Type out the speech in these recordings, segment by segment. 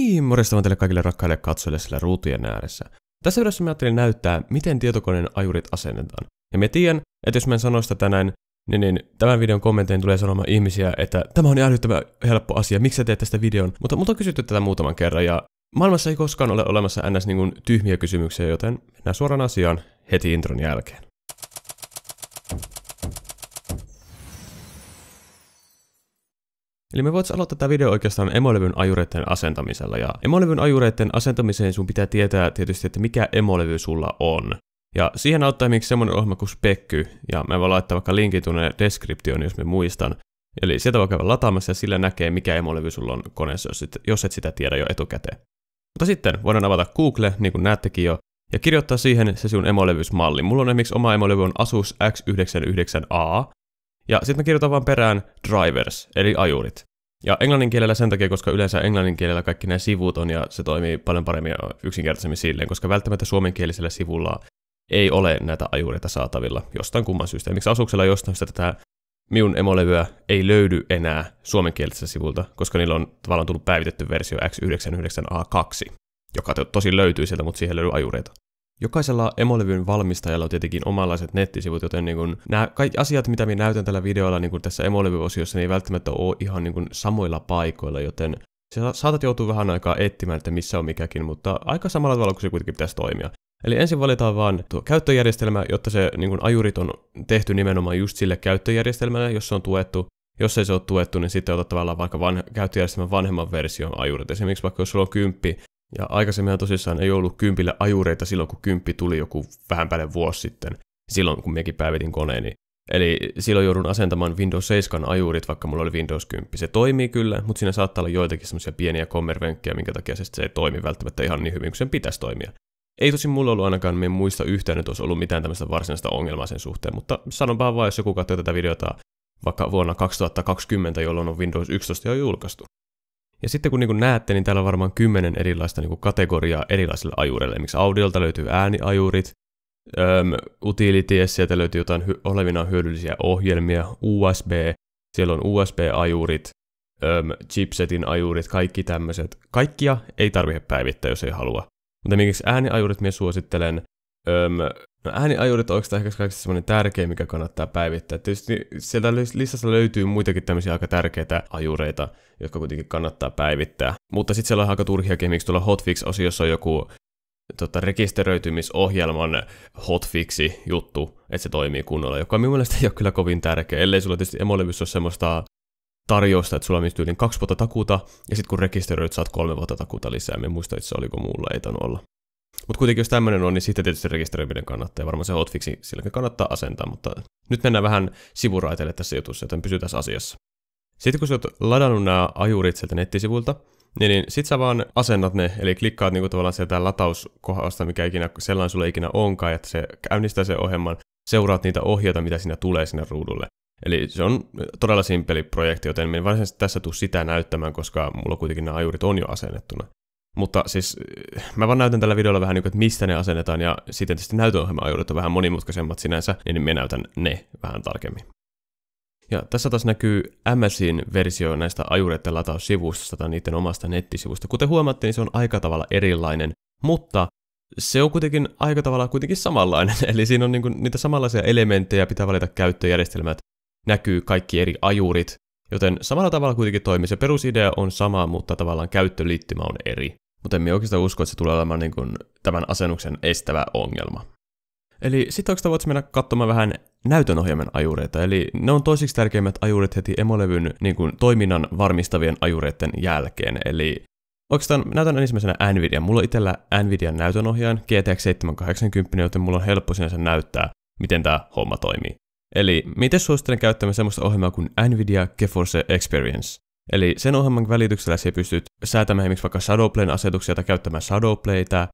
Hei, Morjesta vaan teille kaikille rakkaille katsojille sillä ruutujen ääressä. Tässä videossa mä ajattelin näyttää, miten tietokoneen ajurit asennetaan. Ja mä tiedän, että jos mä en sano sitä tänään, niin, niin tämän videon kommentteihin tulee sanomaan ihmisiä, että tämä on älyttömän helppo asia, miksi sä teet tästä videon? Mutta mut on kysytty tätä muutaman kerran ja maailmassa ei koskaan ole olemassa ns. Niin tyhmiä kysymyksiä, joten mennään suoraan asiaan heti intron jälkeen. Eli me voit aloittaa tämä video oikeastaan emolevyn ajureiden asentamisella, ja emolevyn ajureiden asentamiseen sun pitää tietää tietysti, että mikä emolevy sulla on. Ja siihen auttaa miksi semmonen ohjelma kuin Spekky, ja mä voin laittaa vaikka linkin tuonne deskriptioon, jos mä muistan. Eli sieltä voi käydä lataamassa ja sillä näkee, mikä emolevy sulla on koneessa, jos et sitä tiedä jo etukäteen. Mutta sitten voidaan avata Google, niin kuin näettekin jo, ja kirjoittaa siihen se sinun emolevysmalli. Mulla on esimerkiksi oma emolevy on Asus X99A, ja sitten mä kirjoitan vaan perään drivers, eli ajurit. Ja englannin kielellä sen takia, koska yleensä englannin kielellä kaikki nämä sivut on ja se toimii paljon paremmin ja yksinkertaisemmin silleen, koska välttämättä suomenkielisellä sivulla ei ole näitä ajureita saatavilla jostain kumman syystä. miksi asuksella jostain syystä tätä minun emolevyä ei löydy enää suomenkieliseltä sivulta, koska niillä on tavallaan tullut päivitetty versio X99A2, joka tosi löytyy sieltä, mutta siihen löydy ajureita. Jokaisella emolevyn valmistajalla on tietenkin omanlaiset nettisivut, joten niin kuin, nämä kaikki asiat, mitä minä näytän tällä videolla niin kuin tässä emolevy-osiossa, niin ei välttämättä ole ihan niin kuin samoilla paikoilla, joten sä saatat joutua vähän aikaa etsimään, että missä on mikäkin, mutta aika samalla tavalla kuin se kuitenkin pitäisi toimia. Eli ensin valitaan vaan tuo käyttöjärjestelmä, jotta se niin kuin ajurit on tehty nimenomaan just sille käyttöjärjestelmälle, jos se on tuettu. Jos ei se ole tuettu, niin sitten otat tavallaan vaikka van, käyttöjärjestelmän vanhemman version ajurit. Esimerkiksi vaikka jos sulla on kymppi, ja aikaisemmin tosissaan ei ollut kympillä ajureita silloin, kun kymppi tuli joku vähän päälle vuosi sitten, silloin kun mekin päivitin koneeni. Niin- Eli silloin joudun asentamaan Windows 7 ajurit, vaikka mulla oli Windows 10. Se toimii kyllä, mutta siinä saattaa olla joitakin semmoisia pieniä kommervenkkejä, minkä takia se, se ei toimi välttämättä ihan niin hyvin kuin sen pitäisi toimia. Ei tosin mulla ollut ainakaan, minä muista yhtään, että olisi ollut mitään tämmöistä varsinaista ongelmaa sen suhteen, mutta sanonpa vaan, jos joku katsoo tätä videota vaikka vuonna 2020, jolloin on Windows 11 jo julkaistu. Ja sitten kun niin kuin näette, niin täällä on varmaan kymmenen erilaista niin kuin kategoriaa erilaisille ajureille. Miksi audiolta löytyy ääniajurit, äm, utility, sieltä löytyy jotain hy- olevinaan hyödyllisiä ohjelmia, USB, siellä on USB-ajurit, äm, chipsetin ajurit, kaikki tämmöiset. Kaikkia ei tarvitse päivittää, jos ei halua. Mutta miksi ääniajurit minä suosittelen äm, No ääniajurit on ehkä kaikista semmoinen tärkeä, mikä kannattaa päivittää. Tietysti sieltä listassa löytyy muitakin tämmöisiä aika tärkeitä ajureita, jotka kuitenkin kannattaa päivittää. Mutta sitten siellä on aika turhia miksi tuolla hotfix-osiossa on joku tota, rekisteröitymisohjelman hotfixi juttu, että se toimii kunnolla, joka minun mielestä ei ole kyllä kovin tärkeä, ellei sulla tietysti emolevyssä ole semmoista tarjousta, että sulla on yli kaksi vuotta takuuta, ja sitten kun rekisteröit, saat kolme vuotta takuuta lisää. Me muista, että se oliko muulla, ei tainnut olla. Mutta kuitenkin jos tämmöinen on, niin sitten tietysti rekisteröiminen kannattaa ja varmaan se hotfixi silläkin kannattaa asentaa, mutta nyt mennään vähän sivuraiteille tässä jutussa, joten tässä asiassa. Sitten kun sä oot ladannut nämä ajurit sieltä nettisivuilta, niin, niin sit sä vaan asennat ne, eli klikkaat niinku tavallaan sieltä latauskohdasta, mikä ikinä sellainen sulle ikinä onkaan, että se käynnistää sen ohjelman, seuraat niitä ohjeita, mitä sinä tulee sinne ruudulle. Eli se on todella simpeli projekti, joten en varsinaisesti tässä tuu sitä näyttämään, koska mulla kuitenkin nämä ajurit on jo asennettuna. Mutta siis mä vaan näytän tällä videolla vähän, niin kuin, että mistä ne asennetaan, ja sitten tietysti näytönohjelma ajuudet on vähän monimutkaisemmat sinänsä, niin minä näytän ne vähän tarkemmin. Ja tässä taas näkyy MSin versio näistä ajureiden lataussivustosta tai niiden omasta nettisivusta. Kuten huomaatte, niin se on aika tavalla erilainen, mutta se on kuitenkin aika tavalla kuitenkin samanlainen. Eli siinä on niinku niitä samanlaisia elementtejä, pitää valita käyttöjärjestelmät, näkyy kaikki eri ajurit, joten samalla tavalla kuitenkin toimii. Se perusidea on sama, mutta tavallaan käyttöliittymä on eri. Mutta en oikeastaan usko, että se tulee olemaan niin kuin tämän asennuksen estävä ongelma. Eli sitten oikeastaan voit mennä katsomaan vähän näytönohjaimen ajureita, eli ne on toisiksi tärkeimmät ajurit heti emolevyn niin kuin, toiminnan varmistavien ajureiden jälkeen, eli Oikeastaan näytän ensimmäisenä Nvidia. Mulla on itsellä Nvidian näytönohjaajan GTX 780, joten mulla on helppo sinänsä näyttää, miten tämä homma toimii. Eli miten suosittelen käyttämään semmoista ohjelmaa kuin Nvidia GeForce Experience. Eli sen ohjelman välityksellä sä pystyt säätämään esimerkiksi vaikka Shadowplayn asetuksia tai käyttämään Shadowplaytä,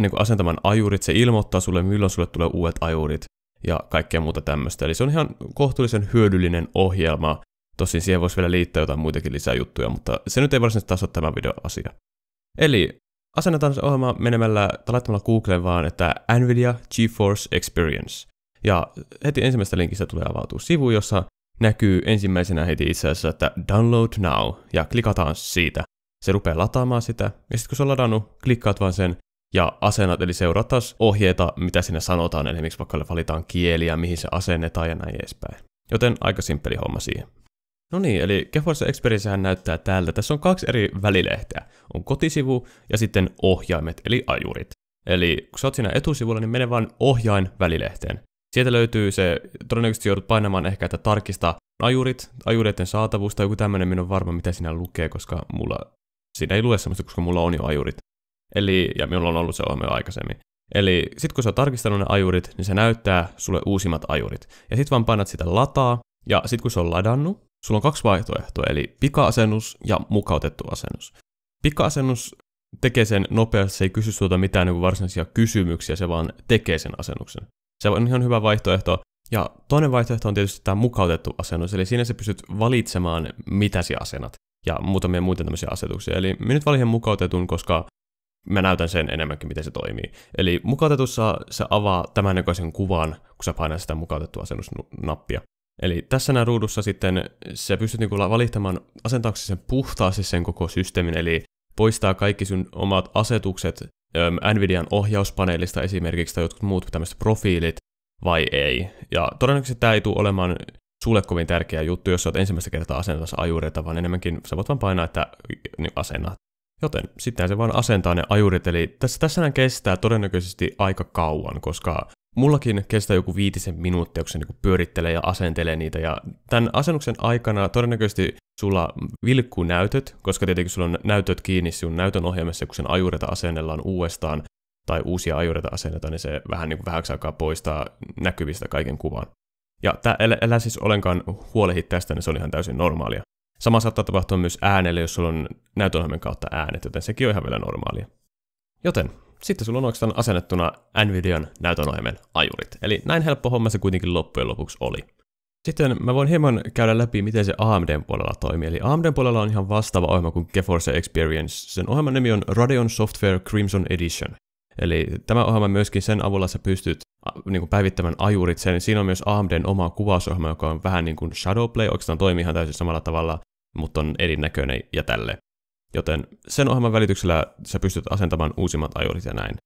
niin kuin asentamaan ajurit, se ilmoittaa sulle, milloin sulle tulee uudet ajurit ja kaikkea muuta tämmöistä. Eli se on ihan kohtuullisen hyödyllinen ohjelma. Tosin siihen voisi vielä liittää jotain muitakin lisää juttuja, mutta se nyt ei varsinaisesti taas ole tämän videon asia. Eli asennetaan se ohjelma menemällä tai laittamalla Googleen vaan, että NVIDIA GeForce Experience. Ja heti ensimmäistä linkistä tulee avautua sivu, jossa näkyy ensimmäisenä heti itse asiassa, että download now, ja klikataan siitä. Se rupeaa lataamaan sitä, ja sitten kun se on ladannut, klikkaat vaan sen ja asennat, eli seuraat taas ohjeita, mitä sinä sanotaan, eli miksi vaikka valitaan kieliä, mihin se asennetaan ja näin edespäin. Joten aika simppeli homma siihen. No niin, eli GeForce Experience näyttää tältä. Tässä on kaksi eri välilehteä. On kotisivu ja sitten ohjaimet, eli ajurit. Eli kun sä oot siinä etusivulla, niin mene vaan ohjain välilehteen. Sieltä löytyy se, todennäköisesti joudut painamaan ehkä, että tarkista ajurit, ajureiden saatavuus tai joku tämmöinen, minun on varma mitä siinä lukee, koska mulla, siinä ei lue semmoista, koska mulla on jo ajurit. Eli, ja minulla on ollut se ohjelma jo aikaisemmin. Eli sit kun sä oot tarkistanut ne ajurit, niin se näyttää sulle uusimmat ajurit. Ja sit vaan painat sitä lataa, ja sit kun se on ladannut, sulla on kaksi vaihtoehtoa, eli pika-asennus ja mukautettu asennus. Pika-asennus tekee sen nopeasti, se ei kysy sulta mitään niin varsinaisia kysymyksiä, se vaan tekee sen asennuksen. Se on ihan hyvä vaihtoehto. Ja toinen vaihtoehto on tietysti tämä mukautettu asennus, eli siinä sä pystyt valitsemaan, mitä sä asennat, ja muutamia muita tämmöisiä asetuksia. Eli minä nyt valitsen mukautetun, koska mä näytän sen enemmänkin, miten se toimii. Eli mukautetussa se avaa tämän näköisen kuvan, kun sä painat sitä mukautettua asennusnappia. Eli tässä näin ruudussa sitten se pystyt niinku valittamaan asentaaksesi sen puhtaasti sen koko systeemin, eli poistaa kaikki sun omat asetukset Nvidian ohjauspaneelista esimerkiksi tai jotkut muut tämmöiset profiilit vai ei. Ja todennäköisesti tämä ei tule olemaan sulle kovin tärkeä juttu, jos sä oot ensimmäistä kertaa asentamassa ajureita, vaan enemmänkin sä voit vaan painaa, että niin asennat. Joten sitten se vaan asentaa ne ajurit, eli tässä, tässä kestää todennäköisesti aika kauan, koska Mullakin kestää joku viitisen minuuttia, kun se niin pyörittelee ja asentelee niitä. Ja tämän asennuksen aikana todennäköisesti sulla vilkkuu näytöt, koska tietenkin sulla on näytöt kiinni sun näytön ohjelmassa, kun sen ajureita asennellaan uudestaan tai uusia ajureita asennetaan, niin se vähän niin kuin vähäksi aikaa poistaa näkyvistä kaiken kuvan. Ja tämä elä, elä siis ollenkaan huolehdi tästä, niin se on ihan täysin normaalia. Sama saattaa tapahtua myös äänelle, jos sulla on näytönohjelman kautta äänet, joten sekin on ihan vielä normaalia. Joten sitten sulla on oikeastaan asennettuna NVIDIAn näytönohjelmen ajurit. Eli näin helppo homma se kuitenkin loppujen lopuksi oli. Sitten mä voin hieman käydä läpi, miten se AMDn puolella toimii. Eli AMDn puolella on ihan vastaava ohjelma kuin GeForce Experience. Sen ohjelman nimi on Radeon Software Crimson Edition. Eli tämä ohjelma myöskin sen avulla sä pystyt niin kuin päivittämään ajurit sen. Siinä on myös AMDn oma kuvausohjelma, joka on vähän niin kuin Shadowplay, oikeastaan toimii ihan täysin samalla tavalla, mutta on erinäköinen ja tälle joten sen ohjelman välityksellä sä pystyt asentamaan uusimmat ajorit ja näin.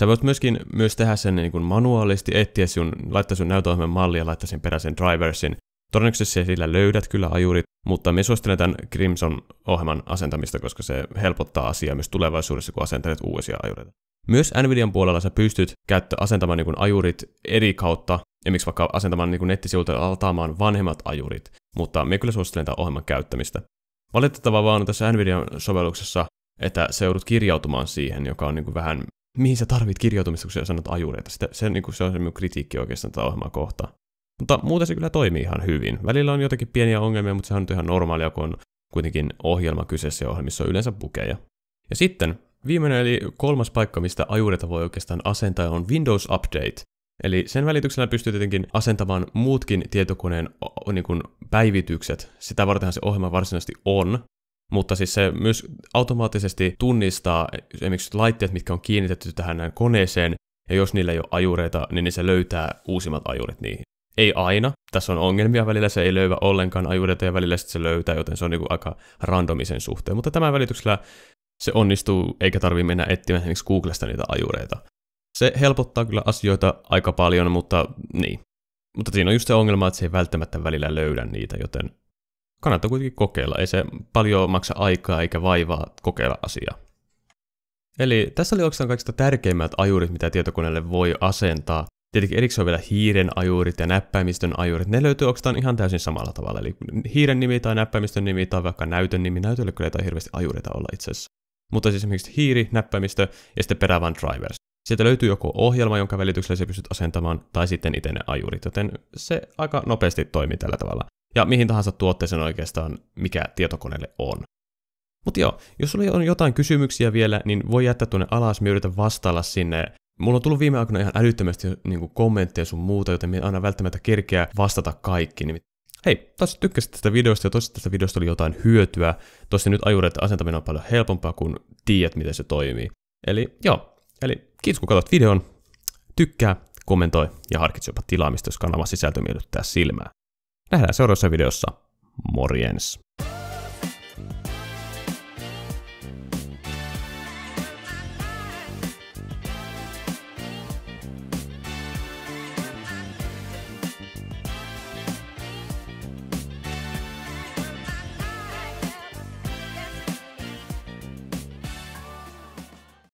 Sä voit myöskin myös tehdä sen niin kuin manuaalisti, etsiä sun, laittaa sun näytöohjelman malli ja laittaa sen peräisen driversin. Todennäköisesti sillä löydät kyllä ajurit, mutta me suosittelen tämän Crimson-ohjelman asentamista, koska se helpottaa asiaa myös tulevaisuudessa, kun asentelet uusia ajureita. Myös Nvidian puolella sä pystyt käyttö asentamaan niin kuin ajurit eri kautta, ja miksi vaikka asentamaan niin nettisivuilta ja altaamaan vanhemmat ajurit, mutta me kyllä suosittelen tämän ohjelman käyttämistä. Valitettavaa vaan tässä Nvidia-sovelluksessa, että se joudut kirjautumaan siihen, joka on niin kuin vähän, mihin sä tarvit kirjautumista, kun sä sanot ajureita. Sitä, se, niin kuin, se on se minun kritiikki oikeastaan tätä ohjelmaa kohtaan. Mutta muuten se kyllä toimii ihan hyvin. Välillä on jotakin pieniä ongelmia, mutta sehän on ihan normaalia, kun on kuitenkin ohjelma kyseessä ja ohjelmissa on yleensä bukeja. Ja sitten viimeinen eli kolmas paikka, mistä ajureita voi oikeastaan asentaa, on Windows Update. Eli sen välityksellä pystyy tietenkin asentamaan muutkin tietokoneen niin kuin päivitykset. Sitä vartenhan se ohjelma varsinaisesti on, mutta siis se myös automaattisesti tunnistaa esimerkiksi laitteet, mitkä on kiinnitetty tähän koneeseen, ja jos niillä ei ole ajureita, niin, niin se löytää uusimmat ajurit niihin. Ei aina. Tässä on ongelmia välillä, se ei löyvä ollenkaan ajureita ja välillä se löytää, joten se on niinku aika randomisen suhteen. Mutta tämän välityksellä se onnistuu, eikä tarvitse mennä etsimään esimerkiksi Googlesta niitä ajureita. Se helpottaa kyllä asioita aika paljon, mutta niin. Mutta siinä on just se ongelma, että se ei välttämättä välillä löydä niitä, joten kannattaa kuitenkin kokeilla. Ei se paljon maksa aikaa eikä vaivaa kokeilla asiaa. Eli tässä oli oikeastaan kaikista tärkeimmät ajurit, mitä tietokoneelle voi asentaa. Tietenkin erikseen on vielä hiiren ajurit ja näppäimistön ajurit. Ne löytyy oikeastaan ihan täysin samalla tavalla. Eli hiiren nimi tai näppäimistön nimi tai vaikka näytön nimi. Näytölle kyllä ei hirveästi ajureita olla itse asiassa. Mutta siis esimerkiksi hiiri, näppäimistö ja sitten perävan drivers. Sieltä löytyy joko ohjelma, jonka välityksellä se pystyt asentamaan, tai sitten itse ne ajurit, joten se aika nopeasti toimii tällä tavalla. Ja mihin tahansa tuotteeseen oikeastaan, mikä tietokoneelle on. Mutta joo, jos sulla on jotain kysymyksiä vielä, niin voi jättää tuonne alas, me yritän vastailla sinne. Mulla on tullut viime aikoina ihan älyttömästi niin kommentteja sun muuta, joten minä aina välttämättä kerkeä vastata kaikki. Niin hei, taas tykkäsit tästä videosta ja toivottavasti tästä videosta oli jotain hyötyä. Toivottavasti nyt ajureiden asentaminen on paljon helpompaa, kun tiedät, miten se toimii. Eli joo, Eli kiitos kun katsot videon, tykkää, kommentoi ja harkitse jopa tilaamista, jos kanava sisältö miellyttää silmää. Nähdään seuraavassa videossa. Morjens!